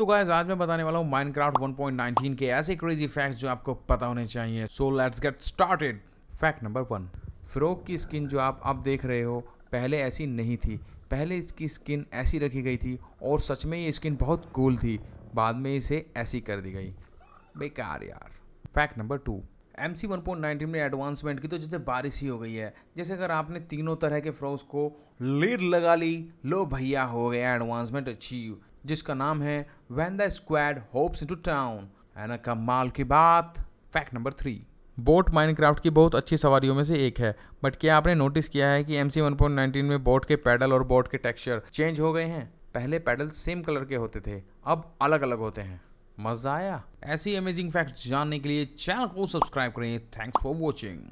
तो गाइज आज मैं बताने वाला हूँ माइनक्राफ्ट 1.19 के ऐसे क्रेजी फैक्ट्स जो आपको पता होने चाहिए so let's get started fact number one frog की स्किन जो आप अब देख रहे हो पहले ऐसी नहीं थी पहले इसकी स्किन ऐसी रखी गई थी और सच में ये स्किन बहुत कूल थी बाद में इसे ऐसी कर दी गई बेकार यार fact number two M C one point nineteen में एडवांसमेंट की तो जैसे बारिश ही हो गई है जैसे अगर आपने तीनों तरह के फ्रॉक्स को लीड लगा ली लो भैया हो गया एडवांसमेंट अचीव जिसका नाम है when the squad hops to town एना कमाल की बात fact number three boat Minecraft की बहुत अच्छी सवारियों में से एक है बट क्या आपने नोटिस किया है कि M C one point nineteen में बोट के पैडल और बोट के टेक्सचर चेंज हो गए हैं पहले पैडल सेम कलर के होते थे अब अलग अलग होते हैं मजा आया ऐसी अमेजिंग फैक्ट जानने के लिए चैनल को सब्सक्राइब करें थैंक्स फॉर वॉचिंग